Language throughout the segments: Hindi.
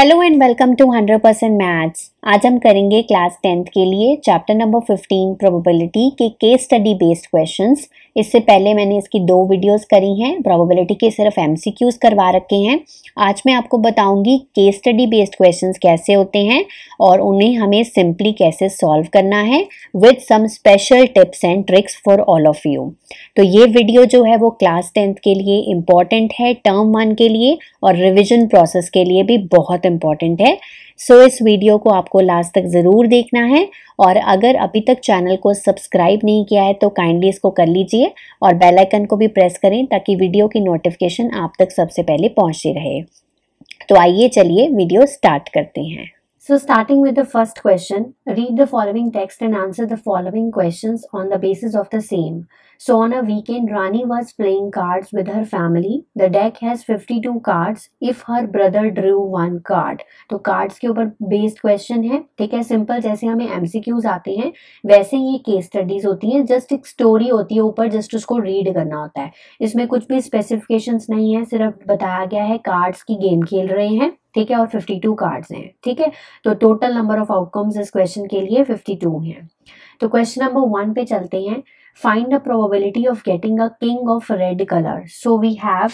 Hello and welcome to 100% Maths. आज हम करेंगे क्लास टेंथ के लिए चैप्टर नंबर फिफ्टीन प्रोबेबिलिटी के केस स्टडी बेस्ड क्वेश्चंस इससे पहले मैंने इसकी दो वीडियोस करी हैं प्रोबेबिलिटी के सिर्फ एमसीक्यूज करवा रखे हैं आज मैं आपको बताऊंगी केस स्टडी बेस्ड क्वेश्चंस कैसे होते हैं और उन्हें हमें सिंपली कैसे सॉल्व करना है with some special tips and tricks for all of you तो ये वीडियो जो है वो क्लास टेंथ के लिए इम्पॉर्टेंट है टर्म वन के लिए और रिविजन प्रोसेस के लिए भी बहुत इम्पॉर्टेंट है सो so, इस वीडियो को आपको लास्ट तक ज़रूर देखना है और अगर अभी तक चैनल को सब्सक्राइब नहीं किया है तो काइंडली इसको कर लीजिए और बेल आइकन को भी प्रेस करें ताकि वीडियो की नोटिफिकेशन आप तक सबसे पहले पहुंचती रहे तो आइए चलिए वीडियो स्टार्ट करते हैं So starting with the first question, read the following text and answer the following questions on the basis of the same. So on a weekend, Rani was playing cards with her family. The deck has 52 cards if her brother drew one card. तो cards के ऊपर based question है ठीक है simple जैसे हमें MCQs आते हैं वैसे ये case studies होती हैं just एक story होती है ऊपर just उसको read करना होता है इसमें कुछ भी specifications नहीं है सिर्फ बताया गया है cards की game खेल रहे हैं ठीक है और 52 कार्ड्स हैं ठीक है तो टोटल नंबर ऑफ आउटकम्स इस क्वेश्चन के लिए 52 हैं तो क्वेश्चन नंबर वन पे चलते हैं find the probability of getting a king of red colour so we have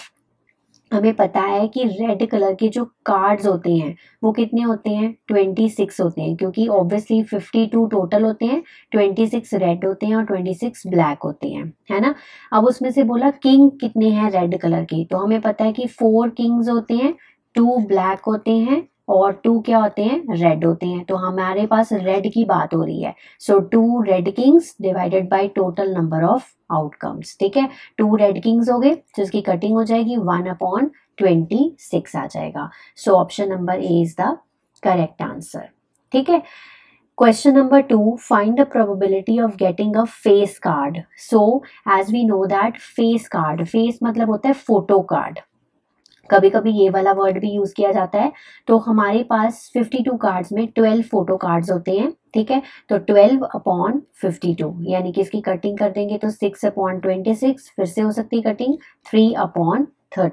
हमें पता है कि रेड कलर के जो कार्ड्स होते हैं वो कितने होते हैं ट्वेंटी सिक्स होते हैं क्योंकि ऑब्वियसली फिफ्टी टू टोटल होते हैं ट्वेंटी सिक्स रेड होते हैं और ट्वेंटी सिक्स ब्लैक होते हैं है ना अब उसमें से बोला किंग कितने हैं रेड कलर के तो हमें पता है कि फोर किंग्स होते हैं टू ब्लैक होते हैं और टू क्या होते हैं रेड होते हैं तो हमारे पास रेड की बात हो रही है so two red kings divided by total number of outcomes ठीक है टू रेड किंग्स हो गए तो इसकी कटिंग हो जाएगी वन अपॉन ट्वेंटी सिक्स आ जाएगा so option number A is the correct answer ठीक है question number two find the probability of getting a face card so as we know that face card face मतलब होता है फोटो कार्ड कभी कभी ये वाला वर्ड भी यूज़ किया जाता है तो हमारे पास 52 कार्ड्स में 12 फोटो कार्ड्स होते हैं ठीक है तो 12 अपॉन 52 यानी कि इसकी कटिंग कर देंगे तो 6 अपॉन 26 फिर से हो सकती है कटिंग 3 अपॉन 13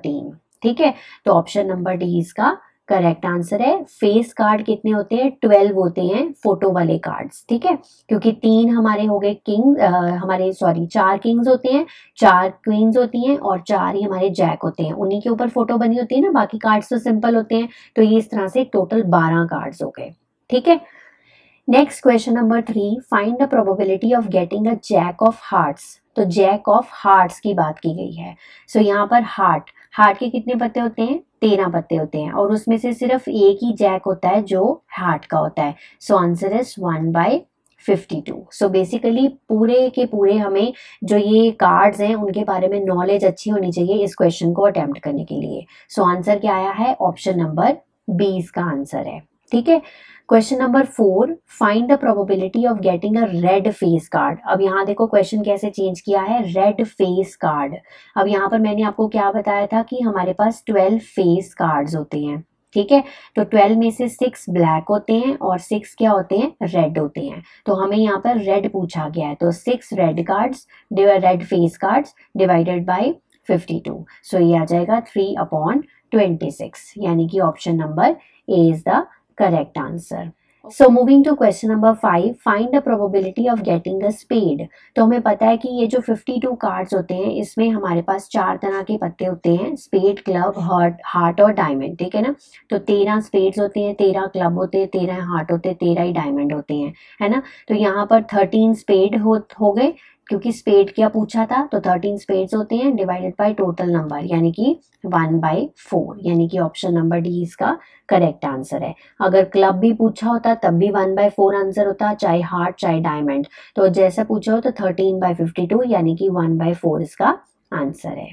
ठीक है तो ऑप्शन नंबर डी इसका करेक्ट आंसर है फेस कार्ड कितने होते हैं ट्वेल्व होते हैं फोटो वाले कार्ड्स ठीक है क्योंकि तीन हमारे हो गए किंग आ, हमारे सॉरी चार किंग्स होते हैं चार क्वींस होती हैं और चार ही हमारे जैक होते हैं उन्हीं के ऊपर फोटो बनी होती है ना बाकी कार्ड्स तो सिंपल होते हैं तो ये इस तरह से टोटल बारह कार्ड्स हो गए ठीक है next question number three find the probability of getting a jack of hearts तो जैक ऑफ हार्ट्स की बात की गई है सो so, यहाँ पर हार्ट हार्ट के कितने पत्ते होते हैं तेरह पत्ते होते हैं और उसमें से सिर्फ एक ही जैक होता है जो हार्ट का होता है so answer is one by 52 so basically पूरे के पूरे हमें जो ये कार्ड्स हैं उनके बारे में नॉलेज अच्छी होनी चाहिए इस क्वेश्चन को अटेम्प्ट करने के लिए सो so, आंसर क्या आया है ऑप्शन नंबर बीस का आंसर है ठीक है question number four find the probability of getting a red face card अब यहाँ देखो क्वेश्चन कैसे चेंज किया है रेड फेस कार्ड अब यहाँ पर मैंने आपको क्या बताया था कि हमारे पास ट्वेल्व फेस कार्ड्स होते हैं ठीक है तो ट्वेल्व में से सिक्स ब्लैक होते हैं और सिक्स क्या होते हैं रेड होते हैं तो हमें यहाँ पर रेड पूछा गया है तो six red cards red face cards divided by fifty two so ये आ जाएगा थ्री अपॉन ट्वेंटी सिक्स यानी कि option number A is the correct answer. So moving to question number five find the probability of getting a spade तो हमें पता है कि ये जो फिफ्टी टू कार्ड्स होते हैं इसमें हमारे पास चार तरह के पत्ते होते हैं स्पेड क्लब हार्ट हार्ट और डायमंड ठीक है ना तो तेरह स्पेड्स होते हैं तेरह क्लब होते हैं तेरह हार्ट होते हैं तेरह ही डायमंड होते हैं है ना तो यहाँ पर थर्टीन स्पेड हो, हो गए क्योंकि स्पेड क्या पूछा था तो थर्टीन स्पेड्स होते हैं डिवाइडेड बाय टोटल नंबर यानी कि वन बाई फोर यानी कि ऑप्शन नंबर डी इसका करेक्ट आंसर है अगर क्लब भी पूछा होता तब भी वन बाय फोर आंसर होता चाहे हार्ट चाहे डायमंड तो जैसा पूछा हो तो थर्टीन बाय फिफ्टी टू यानी कि वन बाय फोर इसका आंसर है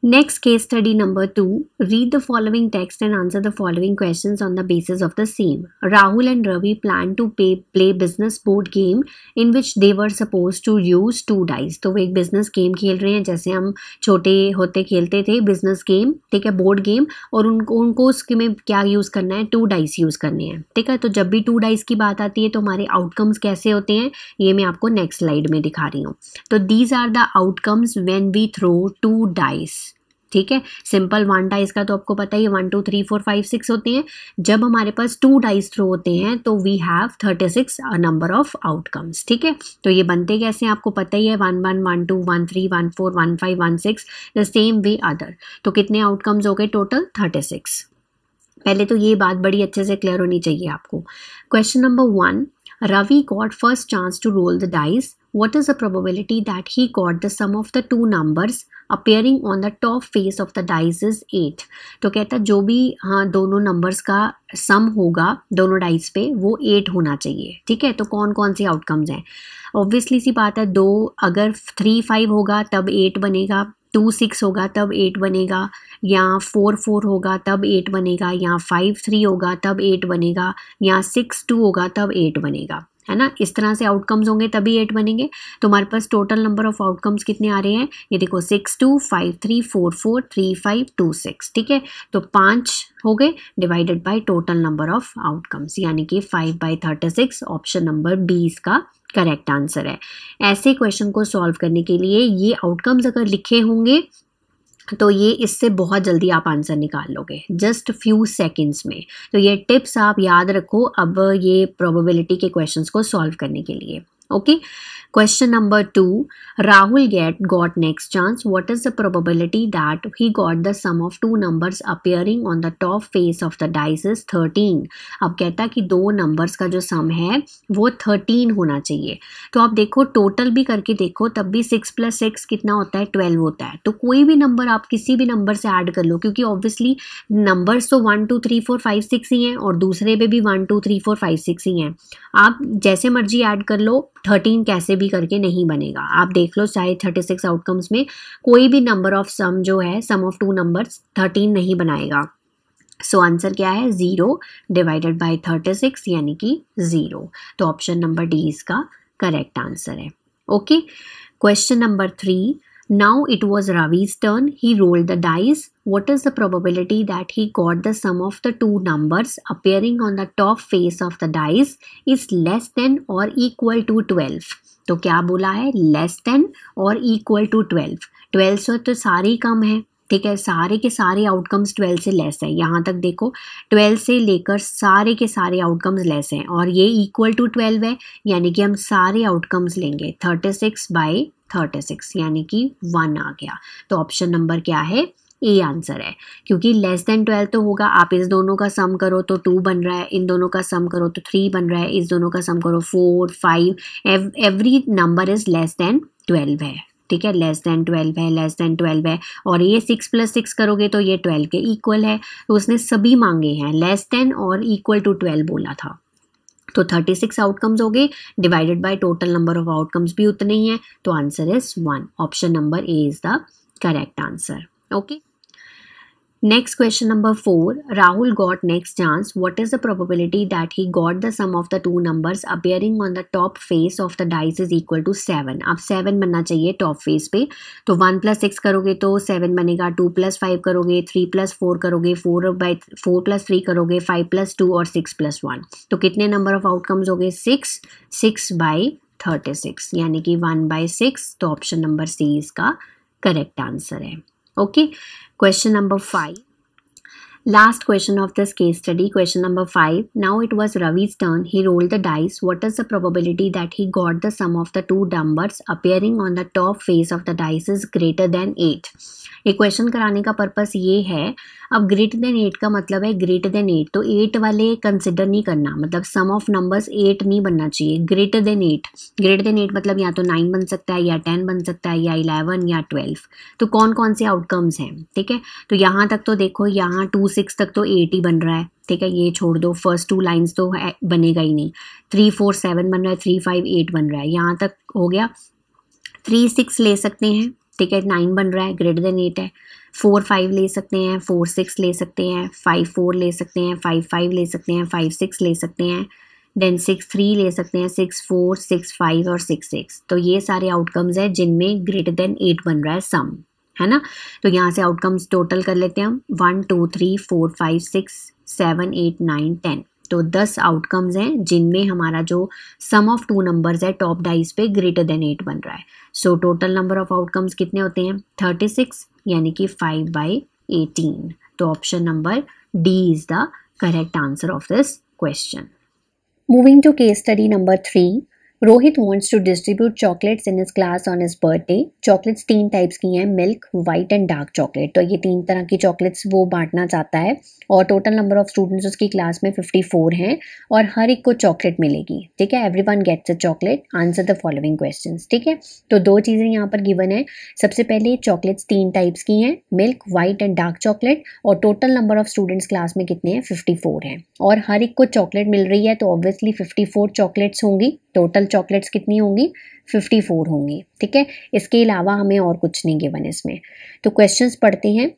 Next case study number 2 read the following text and answer the following questions on the basis of the same Rahul and Ravi planned to pay, play business board game in which they were supposed to use two dice तो वो एक business game खेल रहे हैं जैसे हम छोटे होते खेलते थे business game ठीक है board game और उनको उनको उसके में क्या use करना है two dice use करने हैं ठीक है तो जब भी two dice की बात आती है तो हमारे outcomes कैसे होते हैं ये मैं आपको next slide में दिखा रही हूँ तो these are the outcomes when we throw two dice ठीक है सिंपल वन डाइस का तो आपको पता ही one two three four five six होते हैं जब हमारे पास टू डाइस थ्रो होते हैं तो we have thirty six number of outcomes ठीक है तो ये बनते कैसे हैं आपको पता ही है one one one two one three one four one five one six the same way other तो कितने आउटकम्स हो गए टोटल थर्टी सिक्स पहले तो ये बात बड़ी अच्छे से क्लियर होनी चाहिए आपको question number one Ravi got first chance to roll the dice what is the probability that he got the sum of the two numbers appearing on the top face of the dice is eight तो कहता जो भी हाँ दोनों नंबर्स का सम होगा दोनों डाइज पे वो एट होना चाहिए ठीक है तो कौन कौन से आउटकम्स हैं ऑब्वियसली सी बात है दो अगर थ्री फाइव होगा तब एट बनेगा टू सिक्स होगा तब एट बनेगा या फोर फोर होगा तब एट बनेगा या फाइव थ्री होगा तब एट बनेगा या सिक्स टू होगा तब एट बनेगा है ना इस तरह से आउटकम्स होंगे तभी एट बनेंगे तो हमारे पास टोटल नंबर ऑफ आउटकम्स कितने आ रहे हैं ये देखो six two five three four four three five two six ठीक है तो पाँच हो गए divided by total number of outcomes यानी कि five by thirty six option number B इसका करेक्ट आंसर है ऐसे क्वेश्चन को सॉल्व करने के लिए ये आउटकम्स अगर लिखे होंगे तो ये इससे बहुत जल्दी आप आंसर निकाल लोगे जस्ट फ्यू सेकंड्स में तो ये टिप्स आप याद रखो अब ये प्रोबेबिलिटी के क्वेश्चंस को सॉल्व करने के लिए okay question number 2 rahul get got next chance what is the probability that he got the sum of two numbers appearing on the top face of the dice is 13 अब कहता कि दो numbers का जो sum है वो 13 होना चाहिए तो आप देखो total भी करके देखो तब भी 6 प्लस सिक्स कितना होता है 12 होता है तो कोई भी number आप किसी भी number से add कर लो क्योंकि obviously numbers तो 1 2 3 4 5 6 ही हैं और दूसरे पे भी 1 2 3 4 5 6 ही हैं आप जैसे मर्जी ऐड कर लो थर्टीन कैसे भी करके नहीं बनेगा आप देख लो चाहे थर्टी सिक्स आउटकम्स में कोई भी नंबर ऑफ सम जो है sum of two numbers thirteen नहीं बनाएगा सो so, आंसर क्या है zero divided by thirty six यानी कि ज़ीरो तो ऑप्शन नंबर डी इसका करेक्ट आंसर है okay question number three Now it was Ravi's turn. He rolled the dice. What is the probability that he got the sum of the two numbers appearing on the top face of the dice is less than or equal to 12? तो क्या बोला है लेस देन और इक्वल टू ट्वेल्व ट्वेल्व से तो सारे ही कम है ठीक है सारे के सारे आउटकम्स ट्वेल्व से लेस है यहाँ तक देखो ट्वेल्व से लेकर सारे के सारे आउटकम्स लेस हैं और ये इक्वल टू ट्वेल्व है यानी कि हम सारे आउटकम्स लेंगे thirty six by thirty six यानी कि वन आ गया तो ऑप्शन नंबर क्या है ए आंसर है क्योंकि लेस देन ट्वेल्व तो होगा आप इस दोनों का सम करो तो टू बन रहा है इन दोनों का सम करो तो थ्री बन रहा है इस दोनों का सम करो four five every number is less than twelve है ठीक है लेस देन ट्वेल्व है लेस देन ट्वेल्व है और ये सिक्स प्लस सिक्स करोगे तो ये ट्वेल्व के इक्वल है तो उसने सभी मांगे हैं लेस देन और इक्वल टू ट्वेल्व बोला था तो 36 आउटकम्स हो गए divided by total number of outcomes भी उतने ही हैं तो answer is one option number A is the correct answer okay Next question number 4 Rahul got next chance what is the probability that he got the sum of the two numbers appearing on the top face of the dice is equal to 7 अब 7 बनना चाहिए top face पे तो 1 plus 6 करोगे तो 7 बनेगा 2 plus 5 करोगे 3 plus 4 करोगे 4 by 4 plus 3 करोगे 5 plus 2 और 6 plus 1 तो कितने number of outcomes हो गए 6 6 by 36 यानी कि 1 by 6 तो ऑप्शन नंबर सी इसका करेक्ट आंसर है okay question number 5 Last question of this case study, question number five. Now it was Ravi's turn. He rolled the dice. What is the probability that he got the sum of the two numbers appearing on the top face of the dice is greater than eight? ये क्वेश्चन कराने का पर्पस ये है अब ग्रेटर देन एट का मतलब है ग्रेटर देन एट तो एट वाले कंसिडर नहीं करना मतलब सम ऑफ नंबर्स एट नहीं बनना चाहिए greater than eight greater than eight मतलब या तो नाइन बन सकता है या टेन बन सकता है या इलेवन या ट्वेल्व तो कौन कौन से आउटकम्स हैं ठीक है तो यहाँ तक तो देखो यहाँ टू टू सिक्स तक तो एट ही बन रहा है ठीक है ये छोड़ दो फर्स्ट टू लाइंस तो बनेगा ही नहीं थ्री फोर सेवन बन रहा है थ्री फाइव एट बन रहा है यहाँ तक हो गया थ्री सिक्स ले सकते हैं ठीक है नाइन बन रहा है ग्रेटर देन एट है फोर फाइव ले सकते हैं फोर सिक्स ले सकते हैं फाइव फोर ले सकते हैं फाइव फाइव ले सकते हैं फाइव सिक्स ले सकते हैं देन सिक्स थ्री ले सकते हैं सिक्स फोर सिक्स फाइव और सिक्स सिक्स तो ये सारे आउटकम्स हैं जिनमें ग्रेटर देन एट बन रहा है सम है ना तो यहाँ से आउटकम्स टोटल कर लेते हैं हम one two three four five six seven eight nine ten तो दस आउटकम्स हैं जिनमें हमारा जो सम ऑफ टू नंबर्स है टॉप डाइस पे ग्रेटर देन एट बन रहा है so total number of outcomes कितने होते हैं थर्टी सिक्स यानी कि फाइव बाई एटीन तो option number D is the correct answer of this question moving to case study number three Rohit wants to distribute chocolates in his class on birth birthday chocolates तीन टाइप्स की हैं milk white and dark chocolate तो ये तीन तरह की चॉकलेट्स वो बांटना चाहता है और टोटल नंबर ऑफ स्टूडेंट्स उसकी क्लास में 54 हैं और हर एक को चॉकलेट मिलेगी ठीक है every one gets a chocolate answer the following question ठीक है तो दो चीज़ें यहाँ पर गिवन है सबसे पहले चॉकलेट्स तीन टाइप्स की हैं milk white and dark chocolate और total number of students class में कितने हैं फोर हैं और हर एक को चॉकलेट मिल रही है तो ऑब्वियसली फोर चॉकलेट्स होंगी टोटल चॉकलेट्स कितनी होंगी 54 होंगी ठीक है इसके अलावा हमें और कुछ नहीं गिवन इसमें तो क्वेश्चंस पढ़ते हैं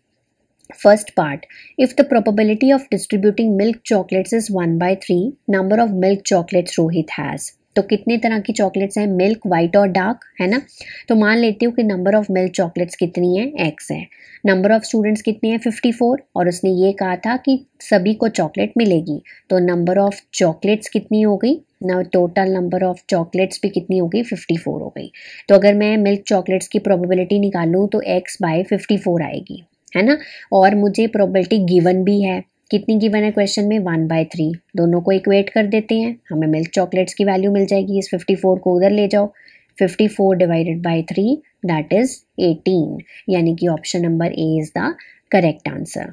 first part if the probability of distributing milk chocolates is one by three number of milk chocolates Rohit has तो कितने तरह की चॉकलेट्स हैं मिल्क वाइट और डार्क है ना तो मान लेती हूँ कि नंबर ऑफ मिल्क चॉकलेट्स कितनी है एक्स है नंबर ऑफ स्टूडेंट्स कितने हैं 54 और उसने ये कहा था कि सभी को चॉकलेट मिलेगी तो नंबर ऑफ चॉकलेट्स कितनी हो गई ना टोटल नंबर ऑफ चॉकलेट्स भी कितनी हो गई 54 हो गई तो अगर मैं मिल्क चॉकलेट्स की प्रोबेबिलिटी निकालूँ तो एक्स बाय 54 आएगी है ना और मुझे प्रोबेबिलिटी गिवन भी है कितनी गिवन है क्वेश्चन में वन बाय थ्री दोनों को इक्वेट कर देते हैं हमें मिल्क चॉकलेट्स की वैल्यू मिल जाएगी इस 54 को उधर ले जाओ 54 divided by three that is 18 यानी कि option number A is the correct answer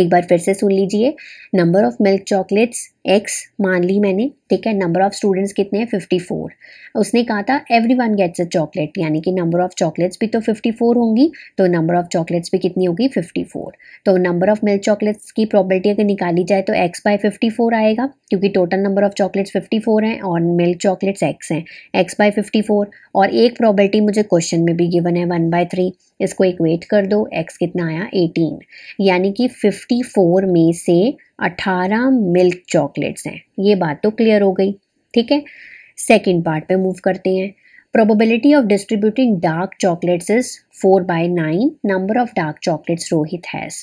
एक बार फिर से सुन लीजिए number of milk chocolates X मान ली मैंने ठीक है नंबर ऑफ़ स्टूडेंट्स कितने हैं फिफ्टी फोर उसने कहा था every one gets a chocolate यानी कि नंबर ऑफ़ चॉकलेट्स भी तो फिफ्टी फोर होंगी तो नंबर ऑफ़ चॉकलेट्स भी कितनी होगी फिफ्टी फोर तो नंबर ऑफ़ मिल्क चॉकलेट्स की प्रॉबलिटी अगर निकाली जाए तो एक्स बाय फिफ्टी फोर आएगा क्योंकि total number of chocolates fifty four हैं और मिल्क चॉकलेट्स एक्स हैं एक्स बाय फिफ्टी फोर और एक प्रॉबलिटी मुझे क्वेश्चन में भी गिवन है वन बाय थ्री इसको एक वेट कर दो एक्स कितना आया एटीन यानी कि फिफ्टी फोर में से अठारह मिल्क चॉकलेट्स हैं ये बात तो क्लियर हो गई ठीक है सेकेंड पार्ट पे मूव करते हैं probability of distributing dark chocolates is four by nine number of dark chocolates Rohit has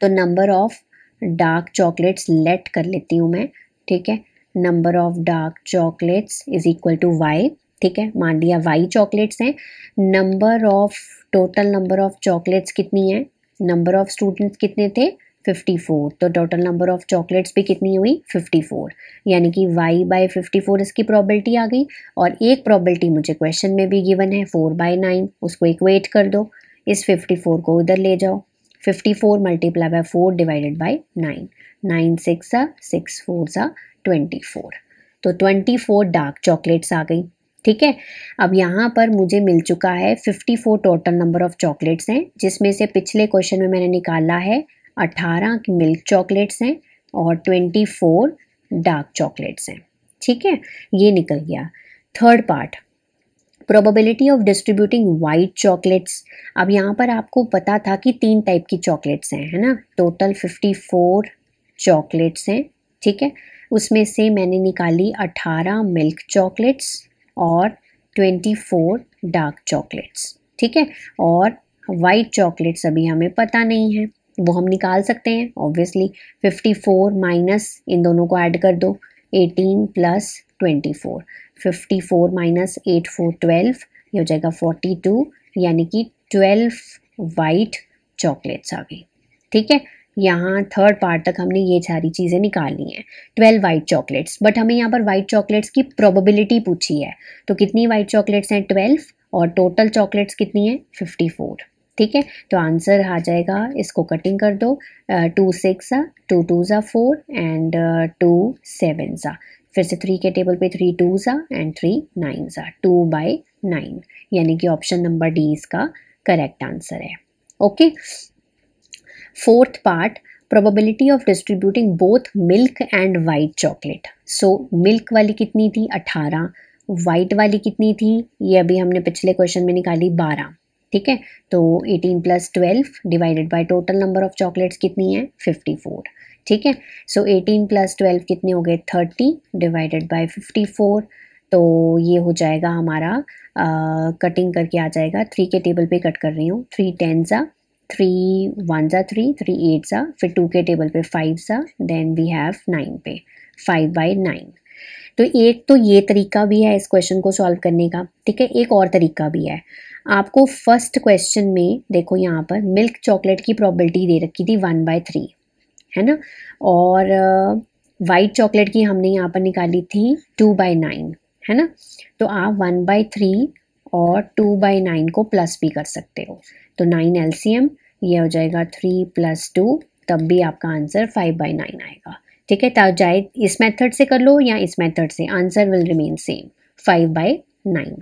तो number of dark chocolates let कर लेती हूँ मैं ठीक है number of dark chocolates is equal to Y ठीक है मान लिया वाई चॉकलेट्स हैं number of total number of chocolates कितनी है नंबर ऑफ स्टूडेंट्स कितने थे 54 तो टोटल नंबर ऑफ चॉकलेट्स भी कितनी हुई 54 यानी कि y बाय फिफ्टी इसकी प्रॉबलिटी आ गई और एक प्रॉबलिटी मुझे क्वेश्चन में भी गिवन है 4 बाय नाइन उसको इक्वेट कर दो इस 54 को उधर ले जाओ 54 four multiply by four divided by nine nine six सा सिक्स फोर सा ट्वेंटी तो ट्वेंटी डार्क चॉकलेट्स आ गई ठीक है अब यहाँ पर मुझे मिल चुका है 54 टोटल नंबर ऑफ चॉकलेट्स हैं जिसमें से पिछले क्वेश्चन में मैंने निकाला है अठारह मिल्क चॉकलेट्स हैं और ट्वेंटी फोर डार्क चॉकलेट्स हैं ठीक है ये निकल गया third part probability of distributing white chocolates अब यहाँ पर आपको पता था कि तीन टाइप की चॉकलेट्स हैं है ना टोटल फिफ्टी फोर चॉकलेट्स हैं ठीक है उसमें से मैंने निकाली अठारह मिल्क चॉकलेट्स और ट्वेंटी फोर डार्क चॉकलेट्स ठीक है और वाइट चॉकलेट्स अभी हमें पता नहीं है वो हम निकाल सकते हैं ऑब्वियसली 54 माइनस इन दोनों को ऐड कर दो 18 plus 24 54 minus eight four twelve ये हो जाएगा 42 यानी कि 12 वाइट चॉकलेट्स आ गई ठीक है यहाँ थर्ड पार्ट तक हमने ये सारी चीज़ें निकाली हैं ट्वेल्व वाइट चॉकलेट्स बट हमें यहाँ पर वाइट चॉकलेट्स की प्रोबेबिलिटी पूछी है तो कितनी वाइट चॉकलेट्स हैं ट्वेल्व और टोटल चॉकलेट्स कितनी हैं फिफ्टी फोर ठीक है तो आंसर आ जाएगा इसको कटिंग कर दो टू सिक्स टू टू ज़ा फोर एंड टू सेवन ज़ा फिर से थ्री के टेबल पे थ्री टू ज़ा एंड थ्री नाइन ज़ा टू बाई नाइन यानी कि ऑप्शन नंबर डी इसका करेक्ट आंसर है okay fourth part probability of distributing both milk and white chocolate so milk वाली कितनी थी अट्ठारह वाइट वाली कितनी थी ये अभी हमने पिछले क्वेश्चन में निकाली बारह ठीक है तो 18 प्लस 12 divided by total number of chocolates कितनी है 54 ठीक है सो 18 प्लस 12 कितने हो गए 30 डिवाइडेड बाय 54 तो ये हो जाएगा हमारा कटिंग करके आ जाएगा थ्री के टेबल पे कट कर रही हूँ थ्री टेन सा थ्री वन सा थ्री थ्री एट सा फिर टू के टेबल पे फाइव सा देन वी हैव नाइन पे फाइव बाई नाइन तो एक तो ये तरीका भी है इस क्वेश्चन को सॉल्व करने का ठीक है एक और तरीका भी है आपको फर्स्ट क्वेश्चन में देखो यहाँ पर मिल्क चॉकलेट की प्रॉबलिटी दे रखी थी वन बाय थ्री है ना और वाइट चॉकलेट की हमने यहाँ पर निकाली थी टू बाई नाइन है ना तो आप वन बाई थ्री और टू बाई नाइन को प्लस भी कर सकते हो तो नाइन एल ये हो जाएगा थ्री प्लस टू तब भी आपका आंसर फाइव बाई नाइन आएगा ठीक है तो चाहे इस मेथड से कर लो या इस मेथड से answer will remain same five by nine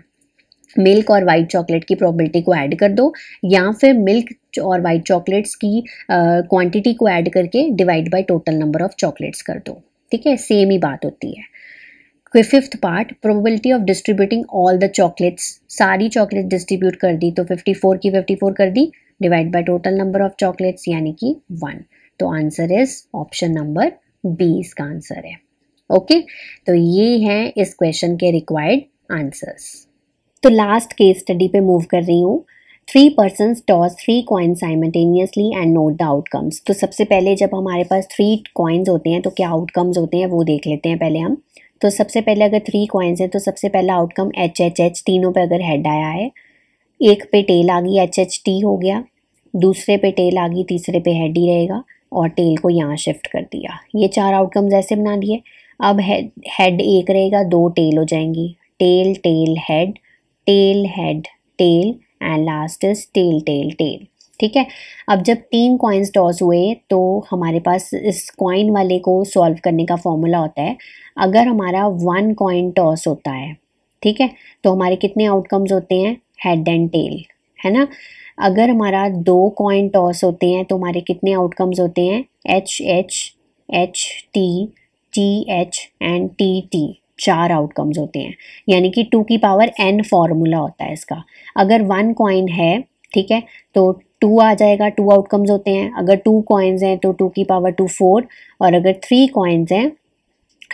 milk और वाइट चॉकलेट की प्रोबेबिलिटी को ऐड कर दो या फिर मिल्क और वाइट चॉकलेट्स की क्वांटिटी को ऐड करके divide by total number of chocolates कर दो ठीक है सेम ही बात होती है fifth part probability of distributing all the chocolates सारी चॉकलेट डिस्ट्रीब्यूट कर दी तो फिफ्टी की फिफ्टी कर दी divide by total number of chocolates यानी कि वन तो answer is option number B इसका आंसर है ओके तो ये हैं इस क्वेश्चन के रिक्वायर्ड आंसर्स तो लास्ट केस स्टडी पे मूव कर रही हूँ three person toss three coin simultaneously and note the outcomes तो सबसे पहले जब हमारे पास थ्री कॉइन्स होते हैं तो क्या आउटकम्स होते हैं वो देख लेते हैं पहले हम तो सबसे पहले अगर थ्री कॉइन्स हैं तो सबसे पहला आउटकम एच एच एच तीनों पे अगर हेड आया है एक पे टेल आ गई एच एच टी हो गया दूसरे पे टेल आ गई तीसरे पे हेड ही रहेगा और टेल को यहाँ शिफ्ट कर दिया ये चार आउटकम्स ऐसे बना दिए अब हेड हेड एक रहेगा दो टेल हो जाएंगी tail tail head tail head tail and last is tail tail tail ठीक है अब जब तीन कॉइन्स टॉस हुए तो हमारे पास इस कॉइन वाले को सॉल्व करने का फॉर्मूला होता है अगर हमारा वन कॉइन टॉस होता है ठीक है तो हमारे कितने आउटकम्स होते हैं हेड एंड टेल है ना अगर हमारा दो कॉइन टॉस होते हैं तो हमारे कितने आउटकम्स होते हैं H H H T T H and T T चार आउटकम्स होते हैं यानी कि टू की पावर एन फॉर्मूला होता है इसका अगर वन कॉइन है ठीक है तो टू आ जाएगा टू आउटकम्स होते हैं अगर टू कॉइन्स हैं तो टू की पावर टू फोर और अगर थ्री कॉइन्स हैं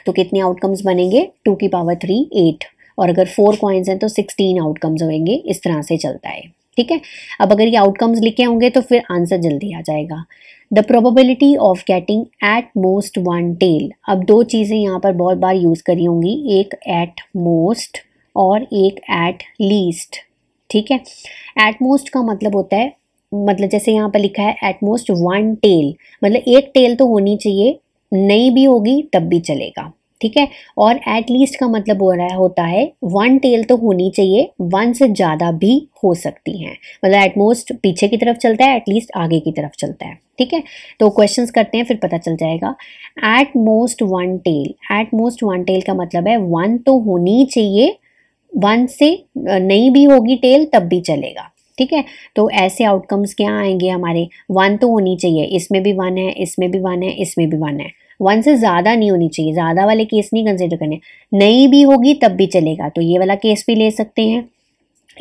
तो कितने आउटकम्स बनेंगे टू की पावर थ्री एट और अगर फोर कॉइन्स हैं तो सिक्सटीन आउटकम्स होंगे इस तरह से चलता है ठीक है अब अगर ये आउटकम्स लिखे होंगे तो फिर आंसर जल्दी आ जाएगा the probability of getting at most one tail अब दो चीज़ें यहाँ पर बहुत बार यूज़ करी होंगी एक एट मोस्ट और एक एट लीस्ट ठीक है एट मोस्ट का मतलब होता है मतलब जैसे यहाँ पर लिखा है एट मोस्ट वन टेल मतलब एक टेल तो होनी चाहिए नहीं भी होगी तब भी चलेगा ठीक है और एट लीस्ट का मतलब हो रहा है होता है वन टेल तो होनी चाहिए वन से ज़्यादा भी हो सकती हैं मतलब एटमोस्ट पीछे की तरफ चलता है एटलीस्ट आगे की तरफ चलता है ठीक है तो क्वेश्चंस करते हैं फिर पता चल जाएगा at most one tail at most one tail का मतलब है वन तो होनी चाहिए वन से नहीं भी होगी टेल तब भी चलेगा ठीक है तो ऐसे आउटकम्स क्या आएंगे हमारे वन तो होनी चाहिए इसमें भी वन है इसमें भी वन है इसमें भी वन है वन से ज़्यादा नहीं होनी चाहिए ज़्यादा वाले केस नहीं कंसिडर करने नहीं भी होगी तब भी चलेगा तो ये वाला केस भी ले सकते हैं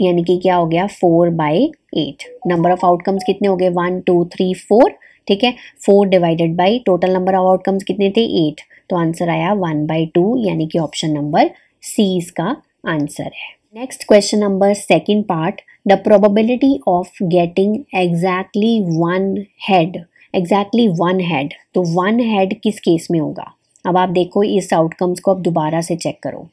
यानी कि क्या हो गया four by eight number of outcomes कितने हो गए वन टू थ्री फोर ठीक है four divided by total number of outcomes कितने थे एट तो आंसर आया वन बाई टू यानी कि ऑप्शन नंबर सी इसका आंसर है next question number second part the probability of getting exactly one head exactly one head तो वन हेड किस केस में होगा अब आप देखो इस आउटकम्स को आप दोबारा से चेक करो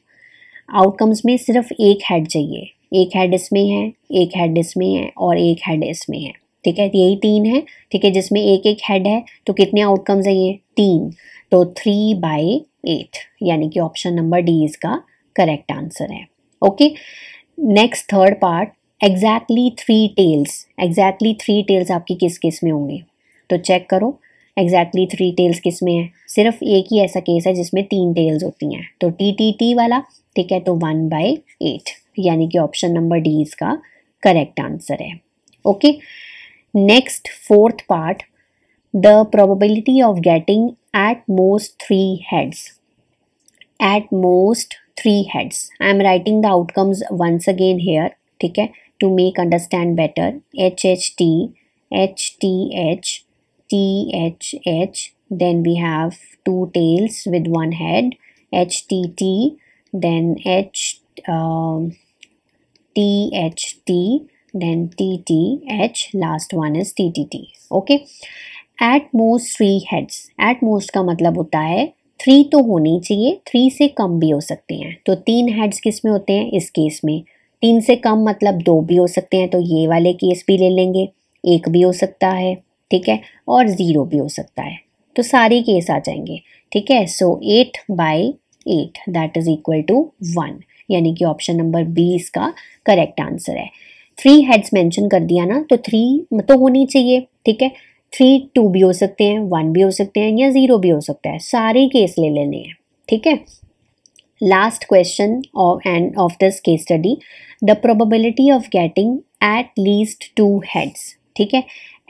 आउटकम्स में सिर्फ एक हेड चाहिए एक हेड इसमें है एक हेड इसमें है और एक हेड इसमें है ठीक है तो यही तीन है ठीक है जिसमें एक एक हेड है तो कितने आउटकम्स हैं ये तीन तो थ्री बाई एट यानी कि ऑप्शन नंबर डी इसका करेक्ट आंसर है okay next third part exactly three tails exactly three tails आपकी किस किस में होंगे तो चेक करो एग्जैक्टली थ्री टेल्स किस में है सिर्फ एक ही ऐसा केस है जिसमें तीन टेल्स होती हैं तो टी टी टी वाला ठीक है तो वन बाई एट यानी कि ऑप्शन नंबर डी इसका करेक्ट आंसर है okay next fourth part the probability of getting at most three heads at most three heads I am writing the outcomes once again here ठीक है to make understand better H H T H T H H. Then we have two tails with one head, T. Then H, um, T. Then H. Last one is T. Okay. At most three heads at most का मतलब होता है थ्री तो होनी चाहिए थ्री से कम भी हो सकते हैं तो तीन हेड्स किस में होते हैं इस केस में तीन से कम मतलब दो भी हो सकते हैं तो ये वाले केस भी ले लेंगे एक भी हो सकता है ठीक है और ज़ीरो भी हो सकता है तो सारे केस आ जाएंगे ठीक है so eight by eight that is equal to one यानी कि ऑप्शन नंबर बी इसका करेक्ट आंसर है थ्री हेड्स मेंशन कर दिया ना तो थ्री तो होनी चाहिए ठीक है थ्री टू भी हो सकते हैं वन भी हो सकते हैं या ज़ीरो भी हो सकता है सारे केस ले लेने हैं ठीक है last question end of this case study the probability of getting at least two heads ठीक है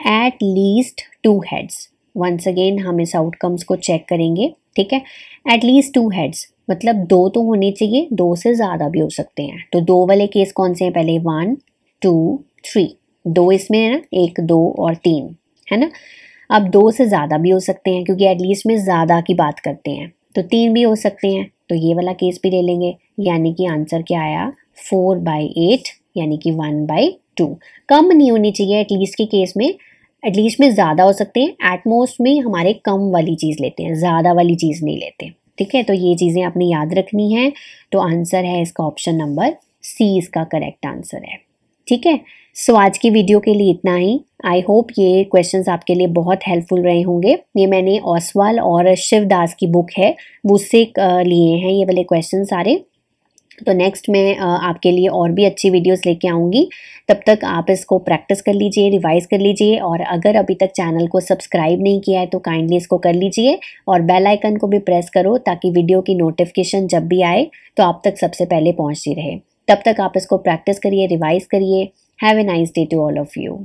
at least two heads once again हम इस आउटकम्स को चेक करेंगे ठीक है एट लीस्ट टू हेड्स मतलब दो तो होने चाहिए दो से ज़्यादा भी हो सकते हैं तो दो वाले केस कौन से हैं पहले वन टू थ्री दो इसमें है ना एक दो और तीन है ना अब दो से ज़्यादा भी हो सकते हैं क्योंकि एटलीस्ट में ज़्यादा की बात करते हैं तो तीन भी हो सकते हैं तो ये वाला केस भी ले लेंगे यानी कि आंसर क्या आया फोर बाई एट यानी कि वन बाई टू कम नहीं होनी चाहिए एटलीस्ट के केस में एटलीस्ट में ज़्यादा हो सकते हैं एटमोस्ट में हमारे कम वाली चीज़ लेते हैं ज़्यादा वाली चीज़ नहीं लेते ठीक है तो ये चीज़ें आपने याद रखनी है तो आंसर है इसका ऑप्शन नंबर सी इसका करेक्ट आंसर है ठीक है सो आज की वीडियो के लिए इतना ही आई होप ये क्वेश्चंस आपके लिए बहुत हेल्पफुल रहे होंगे ये मैंने ओसवाल और शिवदास की बुक है उससे लिए हैं ये वाले क्वेश्चन सारे तो नेक्स्ट मैं आपके लिए और भी अच्छी वीडियोस लेके आऊँगी तब तक आप इसको प्रैक्टिस कर लीजिए रिवाइज़ कर लीजिए और अगर अभी तक चैनल को सब्सक्राइब नहीं किया है तो काइंडली इसको कर लीजिए और बेल आइकन को भी प्रेस करो ताकि वीडियो की नोटिफिकेशन जब भी आए तो आप तक सबसे पहले पहुँचती रहे तब तक आप इसको प्रैक्टिस करिए रिवाइज़ करिए have a nice day to all of you